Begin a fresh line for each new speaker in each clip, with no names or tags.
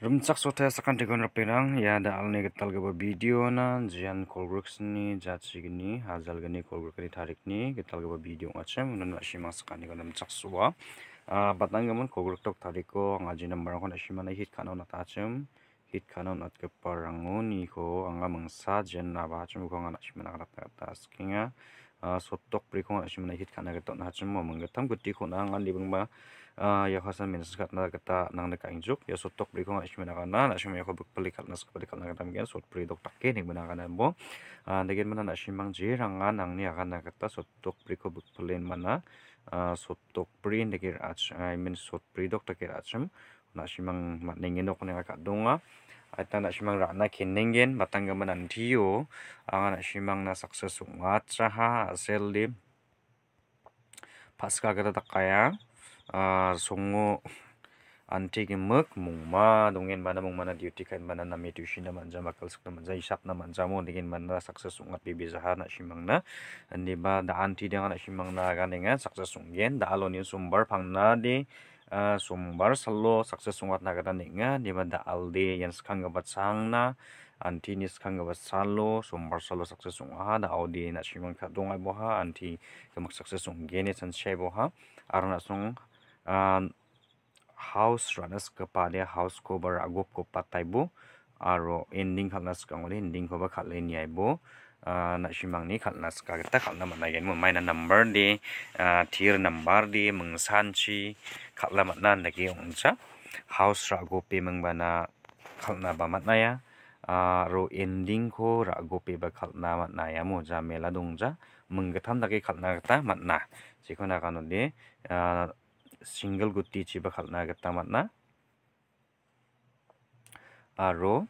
rum chak so thae sakan tikon ra pinang ya da alne ge talge ba video na jian call groups ni ja chi gi ni hazal gi ni call group ni tharik ni ge talge ba video ma chem nan na shima sakan ni gam chak so ba a ah, batang gam call group tok thari ko anga ji number kon shima na hit khanon ta hit khanon at ke parang ni ko anga mang sa jen na shima na ra ta asking a ah, so tok pri shima na hit khanag to na chem mo mang tam ko yahasan min skat na kata nang na kainjuk ya sotok bri kong ashmi nakana ashmi ako bukpalikal nas kapalikal na katam gen sot bri dok takke ning manakana bo dagin mana ashmi mang ji ranga nang ni akana kata sotok bri ko bukpalin mana sotok bri dagir ach i mean sot bri dok takke acham na ashmi mang matningin dok na kadunga at na simang rana kiningin matanggaman ang tiyo ang na simang nasaksasungat sa ha asel di paska kata takaya ar songo ante ki mak mung ma dongen mana mung mana duty kan mana na manja makal sukna manja isap na manja mo dingin mana success ungat da anti dengan na shimang na ga da alo ni sumbar phang de sumbar sallo success na ga dan dinga ne da al yan skang ga bat sang na anti sumbar sallo success da house runners পালে house কোবার আগব কো পাতাইব আর ending খালনাস কামলে ending কব খালে নিয়াইব নাসিমাংনি খালনাস কাগেটা খালনা মানাইগেন মাইনা নাম্বার দে থির নাম্বার দে মংসানছি খালনা মানা নাকি অংসা হাউস রাগো পে মংবানা খালনা বা মানায়া আর এন্ডিং কো রাগো পে বা খালনা মানায়া মোজা মেলা দংজা মংগথাম নাকি খালনা গতা মানা যেখানে কানলে single gutti chiba khalna gita manna aro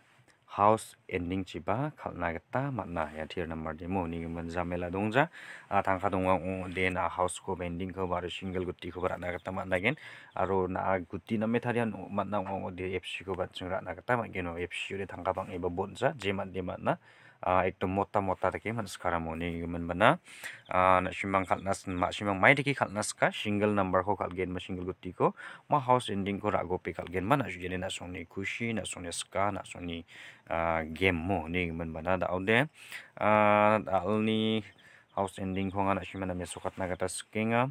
house ending chiba khalna gita manna ya tier number de mo ni man jamela dongja a thangkha dongwa o den a house ko ending ko bar single gutti ko barna gita manna gen aro na gutti na me tharian manna o de fc ko bat chung ra na gita ma gen o fc re thangkha bang eba bonja je man de manna ah itu mota mota deki man sekarang mau nih human bana ah, nak simbang kalnas mak simbang mai deki kalnas ka single number ko kalgen ma single guti ko house ending ko rago pe kalgen bana jadi nak suni kushi nak suni ska nak suni ah, game mo nih human bana da ah al nih house ending ko ngana simbang namanya sokat nagata skenga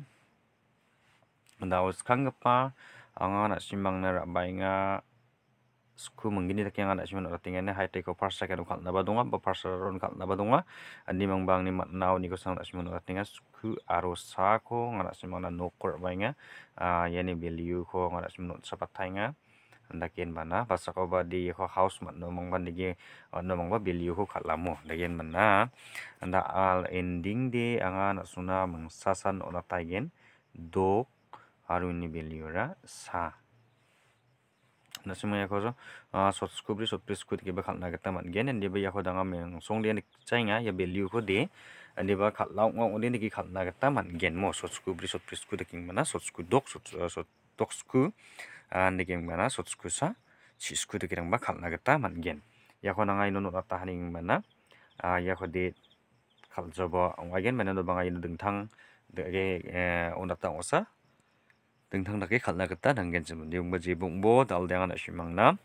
mendawas kangga pa ngana simbang nara bainga sku mengini takiang anak simen kan orang high take teko parsa kan ukal naba dunga ba parsa ron kal naba dunga ani mang bang ni mat nau ni kosang anak simen orang tinggal sku aro sa ko anak simen anak nokor bainga ah, yani value ko anak simen sapat tainga kian mana Pas aku ba di ko house mat no mang ban digi no mang ba value ko kalamo dakin mana anda al ending di anga anak suna mengsasan orang taigen dok Aruni ni ra sa nasima ya khozo sot skubri sot pris kut giba na naga man gen and diba ya khoda meng yang song de nik chainga ya beli ko de and diba khal lau ngong de nik khal naga man gen mo sot skubri sot pris king mana sot sku dok sot sot dok sku and gen mana sot sku sa si sku de kirang ba khal naga man gen ya khoda ino no no haning mana ya de khal jobo ngai gen mana do bangai ino ding thang de ge e, onata osa dingtang dake khalna gita nanggen chimun yung baji bungbo dal dengan ashimangna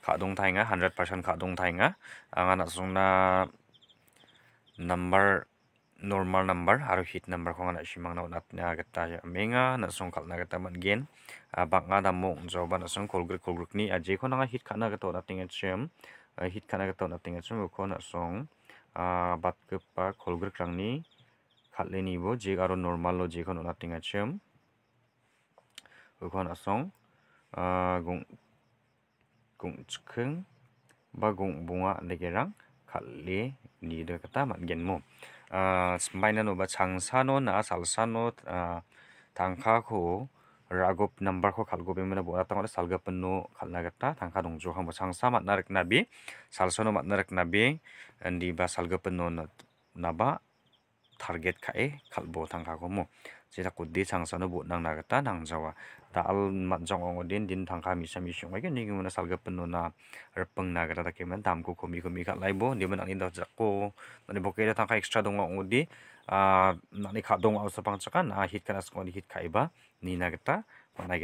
kadung tainga 100% kadung tainga angan asungna number normal number aru hit number kongan ashimangna unatna gita menga nasung khalna gita mangen bangga damu joba nasung kolgruk kolgruk ni aje ko nanga hit khana gita unatnga chim hit khana gita unatnga chim ko nasung bat kepa kolgruk rangni khatleni bo jika aro normal lo je ko unatnga chim uko asong uh, gong, gong chukung ba gung bunga legerang kali ni de kata matgen mo uh, smaina no ba changsa no na salsa no uh, tangkha ko ragop number ko kalgo be mena bora tangore salga penu kalna gatta tangka dongjo hamo sangsa matna rekna bi salsono mat rekna nabi, andi ba salga na naba target ka e khal bo thang ka ko mo je ta ku de chang sa no bu nang na ga ta nang jawa ta al ma jong ong din din thang ka mi sa mi shung ge ni gi mun sal ga pen no na ra pang na ga ta ke man tam ko ko mi ko mi ka lai bo ni man ang in da ja ko ma ni bo ke ta di a na ni kha pang cha kan hit kana sko ni hit khai e ba ni na ga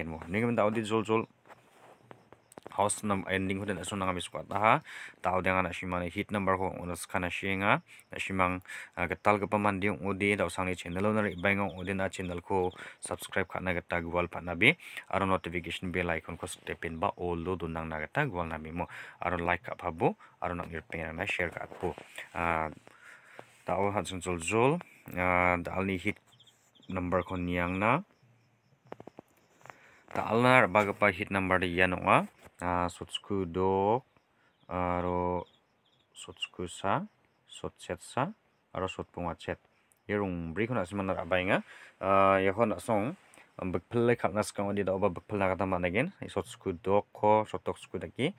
mo ni gi mun da hausnam um, ein ding hoten asuna ngami squad ha tau dengan er ashimani hit number ho onas kana er er shenga ashimang äh, gatal ga paman di ode da sangi channel owner ibanga ode na channel ko subscribe khana gata gwal phana bi aro notification bell icon ko step in ba all do dunang na gata gwal na mi mo aro like ka phabu aro na your pain na share ka ko tau hansun zol zol dalni hit number ko niang na ta alnar bagapa hit number di yanwa 卒読 আৰু sot sotsetsa aro sotpungachet yerung brikon ya abainga yahon ambek bekpele khakna skang di da oba bekpela kata managen sotsuku dokko sotoksuku daki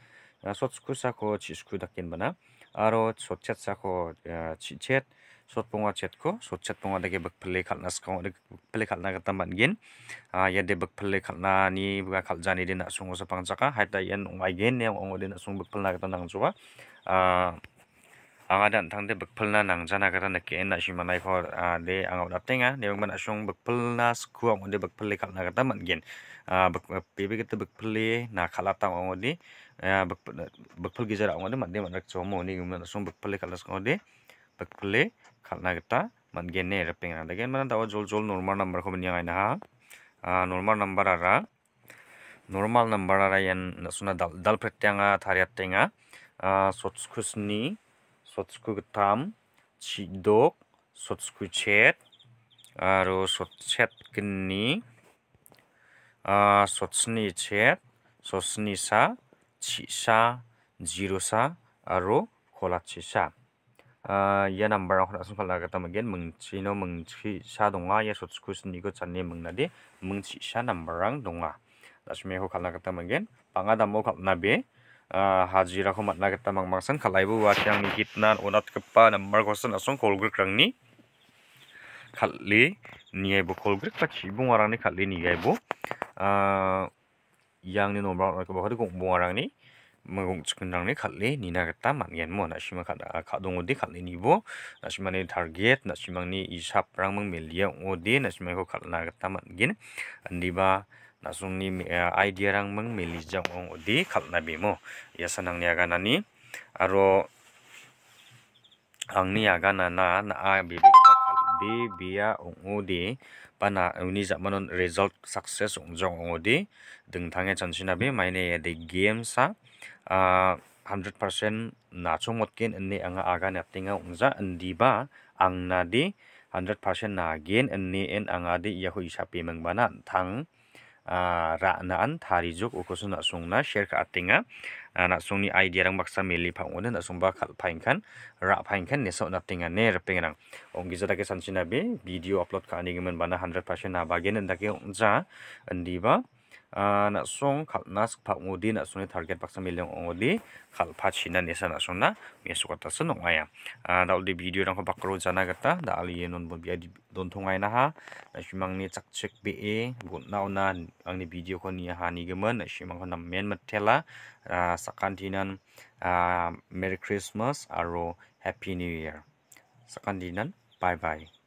sotsukusa ko chisku dakin bana aro sotsetsa ko chichet sot punga chet ko sot chet punga dage bak phale khalna skong bak phale khalna ka tamban gen a ya de bak phale khalna ni ba khal jani de na sungo sa pang chaka haita yan ngai gen ne ongo de na sung bak phal na ka nang chuwa a anga dan de bak phal na nang jana ka na ke na shi manai kho a de anga da tenga de bang na sung bak phal na sku ongo de bak phale khalna ka tamban gen a bak pe be bak phale na khala ta ongo de bak bak phal gi ode ongo de man de man rak chomo ni sung bak phale khalna skong de takple k a l n a gata mangene n repeng na dagen mana dawa jol jol normal number k o m e n yang aina ha normal number ara normal number ara yan na suna dal dal p r e t e a n g a t a r i a t e n g a sotskusni sotsku tam chidok sotsku chet aro sotset kinni sotsni chet sotsni sa chisa jirosa a 치사 지로사 아 c 콜라치 a ya number ang khona sung khala gata magen mengchi no donga ya so skus ni go channe mengna de mengchi sha number ang donga dasme ho khala gata magen panga damo khapna haji rako ko matna gata mang mangsan khalaibu wa kyang kitna onat kepa number ko san asung kolgrik rangni khali niye bo kolgrik ta khibung arangni khali ni gai bo yang ni nomor ko bo kong bung ni mgung tsukun rang ni khatli ni na gata man gen mo na shima khat a khat dung odi khatli ni bo na shima ni target na shima ni ishap rang mang milia odi na shima ko khat na gata man gen ba na ni idea rang mang milia jang na bimo ya sanang ni aga aro bibi bi bia ongo di pana uni jamanon result success ongjong ongo di dengthange chansina be maine de game sa 100% ah, na chomotkin anni anga aga naptinga ungja andi ba angna di 100% na gain anni en anga di yahu mang mangbana thang rak naan tari juk ukusun na na share ka atinga na ni idea rang baksa meli phang ona na sung khal phain khan ra phain khan neso na tinga ne repeng rang ongi jada ke sansina be video upload ka ani gimen bana 100% na bagen ndake andi ndiba nasung kalnas pangudi nasungni target baksa milyong ongodi kalpa china nesa nasungna mesukata senongaya dal di video rangko bakro jana gata da ali non bo bia don thongai na ha shimang ni chak chek be e gunna na angni video ko ni ha ni gemen shimang ko nam men matela sakantinan merry christmas aro happy new year sakantinan bye bye